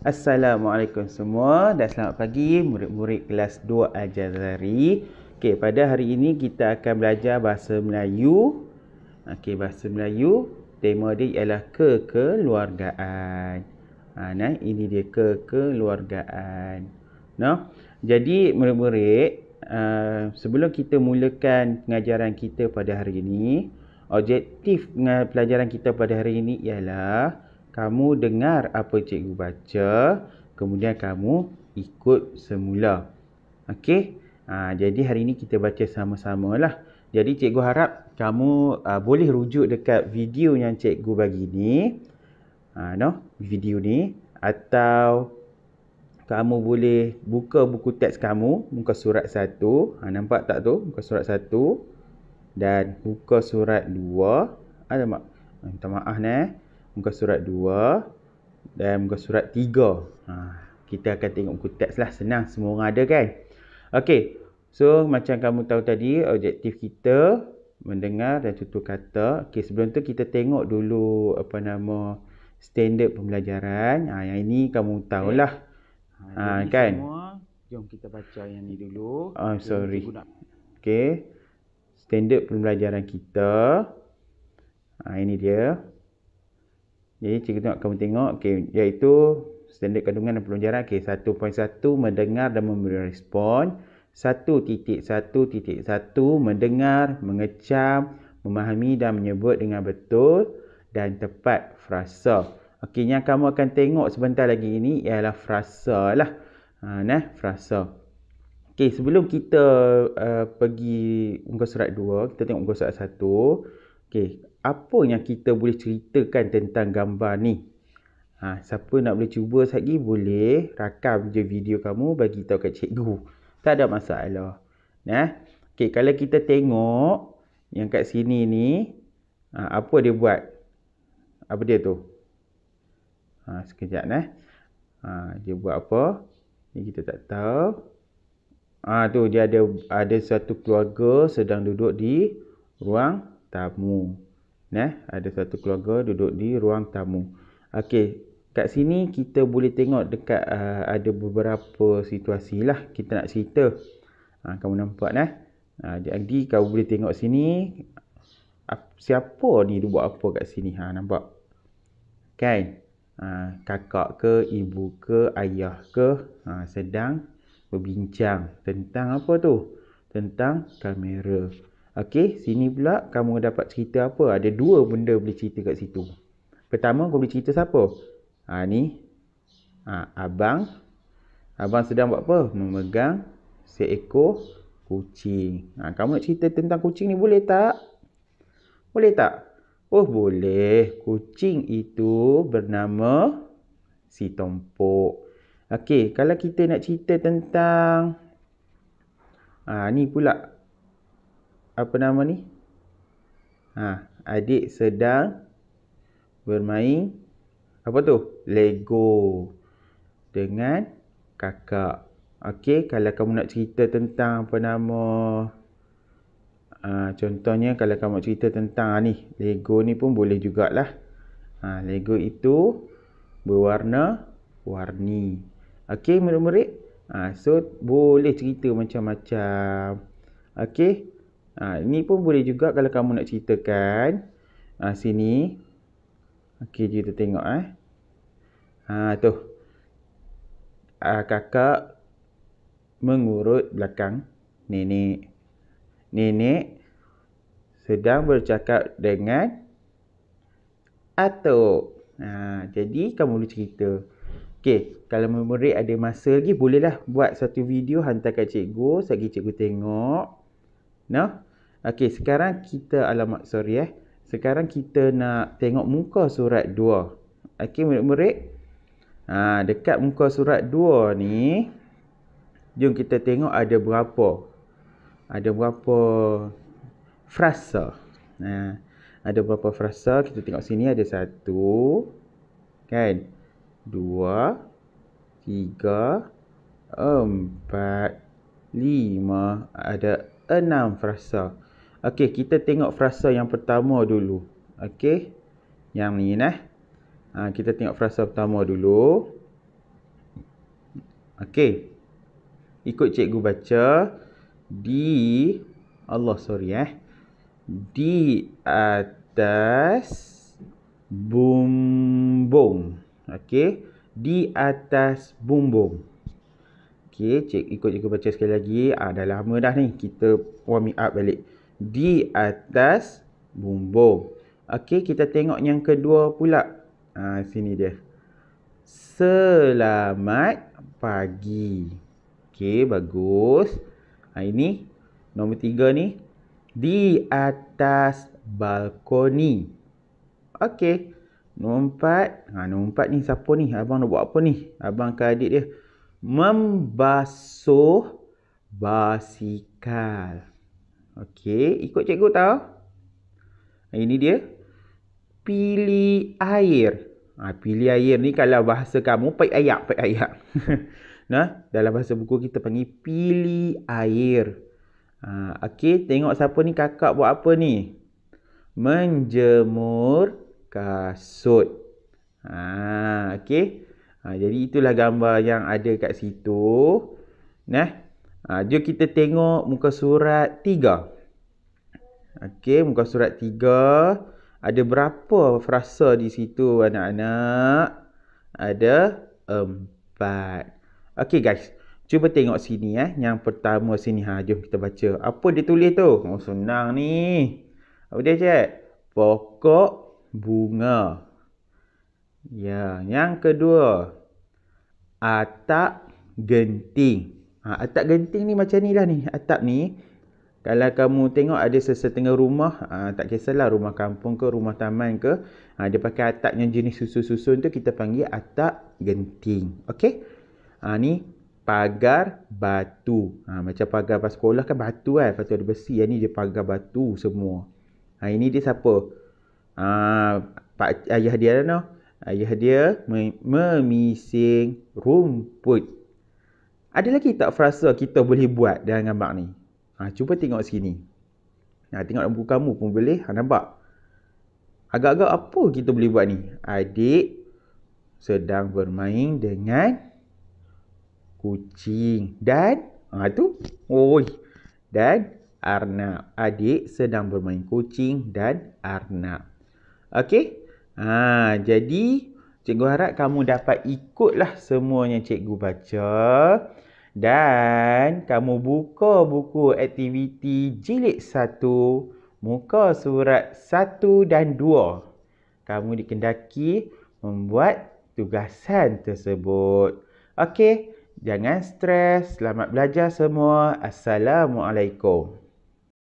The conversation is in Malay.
Assalamualaikum semua dan selamat pagi murid-murid kelas 2 Al-Jazari. Okey, pada hari ini kita akan belajar bahasa Melayu. Okey, bahasa Melayu tema dia ialah kekeluargaan. Ha, nah, ini dia kekeluargaan. Nah, jadi murid-murid Uh, sebelum kita mulakan pengajaran kita pada hari ini, objektif pengajaran kita pada hari ini ialah kamu dengar apa cikgu baca, kemudian kamu ikut semula. Okey? Ha, jadi hari ini kita baca sama-sama lah. Jadi cikgu harap kamu uh, boleh rujuk dekat video yang cikgu bagi ni. Ha, no? Video ni. Atau kamu boleh buka buku teks kamu. buka surat satu. Ha, nampak tak tu? Buka surat satu. Dan buka surat dua. Alamak. Minta maaf ni muka surat 2 dan muka surat 3. Ha, kita akan tengok muka teks lah. Senang semua orang ada kan? Okey. So, macam kamu tahu tadi, objektif kita mendengar dan tutur kata. Okey, sebelum tu kita tengok dulu apa nama standard pembelajaran. Ha, yang ini kamu tahulah. Ha, ha, ini kan? Semua, jom kita baca yang ni dulu. Oh, sorry. Okey. Standard pembelajaran kita. Ha, ini dia. Jadi cikgu nak kamu tengok okey iaitu standard kandungan dan pelajaran okey 1.1 mendengar dan memberi respon 1.1.1 mendengar mengecam memahami dan menyebut dengan betul dan tepat frasa. Okey yang kamu akan tengok sebentar lagi ini ialah frasa lah. Ha nah frasa. Okey sebelum kita uh, pergi muka surat 2 kita tengok muka surat 1. Okey apa yang kita boleh ceritakan tentang gambar ni ha, siapa nak boleh cuba lagi boleh rakam je video kamu bagi tahu kat cikgu tak ada masalah nah okay kalau kita tengok yang kat sini ni ha, apa dia buat apa dia tu ha, sekejap nah ha, dia buat apa ni kita tak tahu ah ha, tu dia ada ada satu keluarga sedang duduk di ruang tamu Nah, ada satu keluarga duduk di ruang tamu. Okey, kat sini kita boleh tengok dekat uh, ada beberapa situasi lah kita nak cerita. Ha, kamu nampak nah. Ha, ah, jadi kamu boleh tengok sini siapa ni dia buat apa kat sini. Ha, nampak? Kan? Ha, kakak ke, ibu ke, ayah ke ha, sedang berbincang tentang apa tu? Tentang kamera. Okey, sini pula kamu dapat cerita apa? Ada dua benda boleh cerita kat situ. Pertama, kau boleh cerita siapa? Ha, ni. Ha, abang. Abang sedang buat apa? Memegang seekor kucing. Ha, kamu nak cerita tentang kucing ni boleh tak? Boleh tak? Oh, boleh. Kucing itu bernama si Tompok. Okey, kalau kita nak cerita tentang... Ha, ni pula apa nama ni? Ha, adik sedang bermain apa tu? Lego dengan kakak. Okey, kalau kamu nak cerita tentang apa nama uh, contohnya kalau kamu nak cerita tentang ha, ni, Lego ni pun boleh jugaklah. Ha, Lego itu berwarna warni. Okey, murid-murid? Ha, so boleh cerita macam-macam. Okey. Ha, ini pun boleh juga kalau kamu nak ceritakan. Ha, sini. Okey, kita tengok eh. Ha, tu. Ha, kakak mengurut belakang nenek. Nenek sedang bercakap dengan atuk. Ha, jadi, kamu boleh cerita. Okey, kalau murid ada masa lagi, bolehlah buat satu video hantar kat cikgu. Sagi cikgu tengok. Nah. No? Okey, sekarang kita alamat sorry eh. Sekarang kita nak tengok muka surat 2. Okey, murid-murid. Ha, dekat muka surat 2 ni jom kita tengok ada berapa. Ada berapa frasa. Ha, ada berapa frasa? Kita tengok sini ada satu, kan? Dua, tiga, empat, lima. ada enam frasa. Okey, kita tengok frasa yang pertama dulu. Okey. Yang ni nah. Ha, kita tengok frasa pertama dulu. Okey. Ikut cikgu baca di Allah sorry eh. Di atas bumbung. Okey. Di atas bumbung. Okey, cik ikut cikgu baca sekali lagi. Ah ha, dah lama dah ni kita warm up balik di atas bumbung. Okey, kita tengok yang kedua pula. Ha, sini dia. Selamat pagi. Okey, bagus. Ha, ini nombor tiga ni. Di atas balkoni. Okey. Nombor empat. Ha, nombor empat ni siapa ni? Abang nak buat apa ni? Abang ke adik dia. Membasuh basikal. Okey, ikut cikgu tau. Ini dia. Pilih air. Ha, pilih air ni kalau bahasa kamu, paik ayak, paik ayak. nah, dalam bahasa buku kita panggil pilih air. Ha, Okey, tengok siapa ni kakak buat apa ni. Menjemur kasut. Ha, Okey. Ha, jadi itulah gambar yang ada kat situ. Nah, Ha, jom kita tengok muka surat 3. Okey, muka surat 3. Ada berapa frasa di situ anak-anak? Ada 4. Okey guys, cuba tengok sini eh. Yang pertama sini. Ha, jom kita baca. Apa dia tulis tu? Oh, senang ni. Apa dia cek? Pokok bunga. Ya, yang kedua. Atak genting. Ha, atap genting ni macam ni lah ni. Atap ni, kalau kamu tengok ada sesetengah rumah, ha, tak kisahlah rumah kampung ke, rumah taman ke, ha, dia pakai atap yang jenis susun-susun tu kita panggil atap genting. Okay? Ha, ni pagar batu. Ha, macam pagar pas sekolah kan batu kan. Lepas tu ada besi. Yang ni dia pagar batu semua. Ha, ini dia siapa? Ha, pak, ayah dia lah no? Ayah dia memising rumput. Ada lagi tak frasa kita boleh buat dengan gambar ni? Ha, cuba tengok sini. Ha, tengok dalam buku kamu pun boleh. Ha, nampak? Agak-agak apa kita boleh buat ni? Adik sedang bermain dengan kucing. Dan, ha, tu, oi. Dan arnab. Adik sedang bermain kucing dan arnab. Okey? Ha, jadi, Cikgu harap kamu dapat ikutlah semuanya cikgu baca. Dan kamu buka buku aktiviti jilid 1 muka surat 1 dan 2. Kamu dikendaki membuat tugasan tersebut. Okey, jangan stres. Selamat belajar semua. Assalamualaikum.